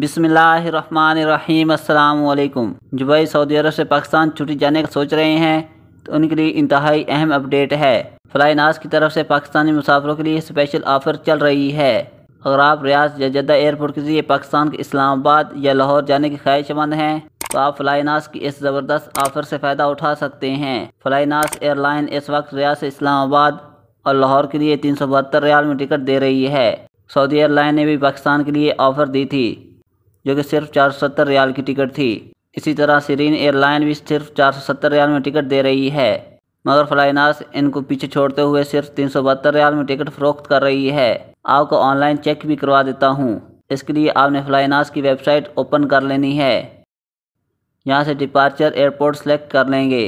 बिसमीम अल्लाम Dubai Saudi अरब से पाकिस्तान छुट्टी जाने का सोच रहे हैं तो उनके लिए इंतहाई अहम अपडेट है फ्लाइनास की तरफ से पाकिस्तानी मुसाफरों के लिए स्पेशल ऑफ़र चल रही है अगर आप रियाज या जद्दा एयरपोर्ट के जरिए पाकिस्तान के इस्लामाबाद या लाहौर जाने की ख्वाहिशमंद हैं तो आप फ्लाइनास की इस ज़बरदस्त ऑफ़र से फ़ायदा उठा सकते हैं फ्लाइनास एयरलाइन इस वक्त रियाज से इस्लामाबाद और लाहौर के लिए तीन सौ बहत्तर रियाल में टिकट दे रही है सऊदी एयरलाइन ने भी पाकिस्तान के लिए ऑफ़र दी थी जो कि सिर्फ चार सौ सत्तर रियाल की टिकट थी इसी तरह सीरीन एयरलाइन भी सिर्फ चार सौ सत्तर रियाल में टिकट दे रही है मगर फ्लाइनास इनको पीछे छोड़ते हुए सिर्फ तीन सौ बहत्तर रियाल में टिकट फरोख्त कर रही है आपको ऑनलाइन चेक भी करवा देता हूँ इसके लिए आपने फ्लाइनास की वेबसाइट ओपन कर लेनी है यहाँ से डिपार्चर एयरपोर्ट सेलेक्ट कर लेंगे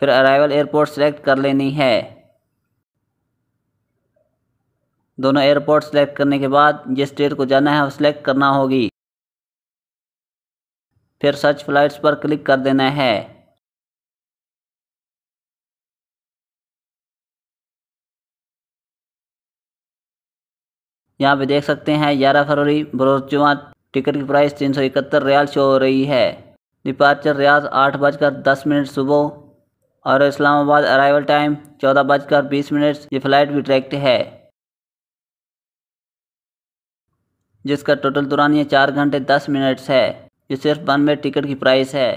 फिर अराइवल एयरपोर्ट सेलेक्ट कर लेनी है दोनों एयरपोर्ट सेलेक्ट करने के बाद जिस स्टेट को जाना है वो सिलेक्ट करना होगी फिर सर्च फ्लाइट्स पर क्लिक कर देना है यहाँ पे देख सकते हैं ग्यारह फरवरी बरोज जुमा टिकट की प्राइस तीन सौ इकहत्तर रियाल शो हो रही है डिपार्चर रियाज आठ बजकर दस मिनट सुबह और इस्लामाबाद अराइवल टाइम चौदह बजकर बीस मिनट ये फ़्लाइट भी डायरेक्ट है जिसका टोटल दौरान ये चार घंटे दस मिनट्स है जो सिर्फ में टिकट की प्राइस है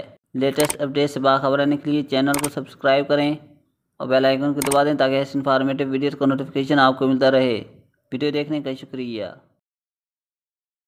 लेटेस्ट अपडेट से बाखबर रहने के लिए चैनल को सब्सक्राइब करें और बेल आइकन को दबा दें ताकि ऐसे इन्फॉर्मेटिव वीडियोज का नोटिफिकेशन आपको मिलता रहे वीडियो देखने का शुक्रिया